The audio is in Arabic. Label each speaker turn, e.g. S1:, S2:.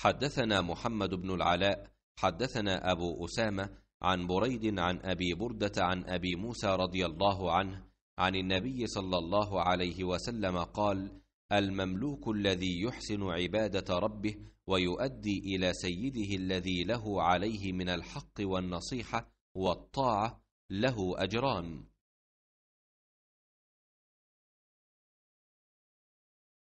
S1: حدثنا محمد بن العلاء حدثنا أبو أسامة عن بريد عن أبي بردة عن أبي موسى رضي الله عنه عن النبي صلى الله عليه وسلم قال المملوك الذي يحسن عبادة ربه ويؤدي إلى سيده الذي له عليه من الحق والنصيحة والطاعة له أجران